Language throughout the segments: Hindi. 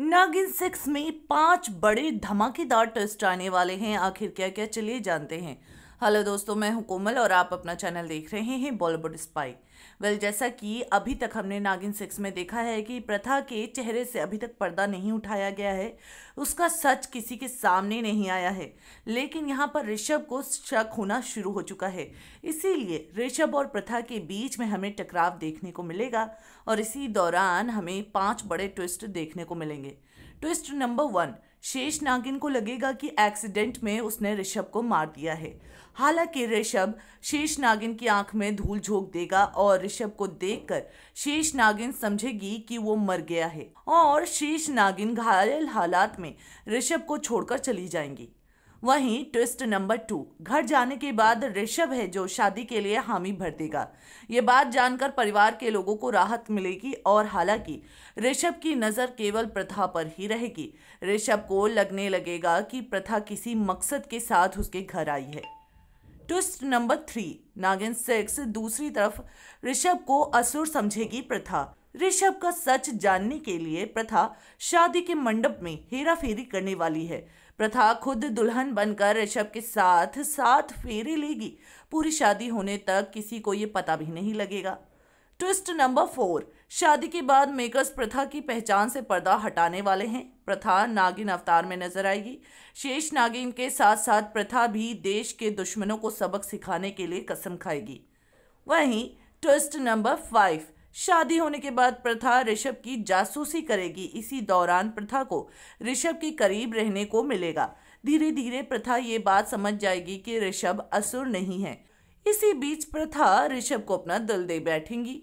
नागिन सिक्स में पांच बड़े धमाकेदार ट्विस्ट आने वाले हैं आखिर क्या क्या चलिए जानते हैं हेलो दोस्तों मैं हूं कोमल और आप अपना चैनल देख रहे हैं बॉलीवुड स्पाई वेल जैसा कि अभी तक हमने नागिन सिक्स में देखा है कि प्रथा के चेहरे से अभी तक पर्दा नहीं उठाया गया है उसका सच किसी के सामने नहीं आया है लेकिन यहाँ पर ऋषभ को शक होना शुरू हो चुका है इसीलिए ऋषभ और प्रथा के बीच में हमें टकराव देखने को मिलेगा और इसी दौरान हमें पाँच बड़े ट्विस्ट देखने को मिलेंगे ट्विस्ट नंबर वन शेष नागिन को लगेगा कि एक्सीडेंट में उसने ऋषभ को मार दिया है हालांकि ऋषभ शेष नागिन की आंख में धूल झोंक देगा और ऋषभ को देखकर शेष नागिन समझेगी कि वो मर गया है और शेष नागिन घायल हालात में ऋषभ को छोड़कर चली जाएंगी वहीं ट्विस्ट नंबर टू घर जाने के बाद ऋषभ है जो शादी के लिए हामी भर देगा ये बात जानकर परिवार के लोगों को राहत मिलेगी और हालांकि ऋषभ की नज़र केवल प्रथा पर ही रहेगी ऋषभ को लगने लगेगा कि प्रथा किसी मकसद के साथ उसके घर आई है twist number three Naagin six दूसरी तरफ ऋषभ को असुर समझेगी प्रथा ऋषभ का सच जानने के लिए प्रथा शादी के मंडप में हेरा फेरी करने वाली है प्रथा खुद दुल्हन बनकर ऋषभ के साथ साथ फेरे लेगी पूरी शादी होने तक किसी को ये पता भी नहीं लगेगा ट्विस्ट नंबर फोर शादी के बाद मेकर्स प्रथा की पहचान से पर्दा हटाने वाले हैं प्रथा नागिन अवतार में नजर आएगी शेष नागिन के साथ साथ प्रथा भी देश के दुश्मनों को सबक सिखाने के लिए कसम खाएगी वहीं ट्विस्ट नंबर फाइव शादी होने के बाद प्रथा ऋषभ की जासूसी करेगी इसी दौरान प्रथा को ऋषभ के करीब रहने को मिलेगा धीरे धीरे प्रथा ये बात समझ जाएगी कि ऋषभ असुर नहीं है इसी बीच प्रथा ऋषभ को अपना दिल दे बैठेंगी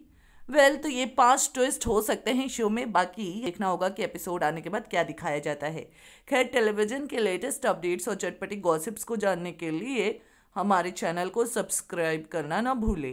वेल well, तो ये पांच ट्विस्ट हो सकते हैं शो में बाकी देखना होगा कि एपिसोड आने के बाद क्या दिखाया जाता है खैर टेलीविज़न के लेटेस्ट अपडेट्स और चटपटी गॉसिप्स को जानने के लिए हमारे चैनल को सब्सक्राइब करना ना भूलें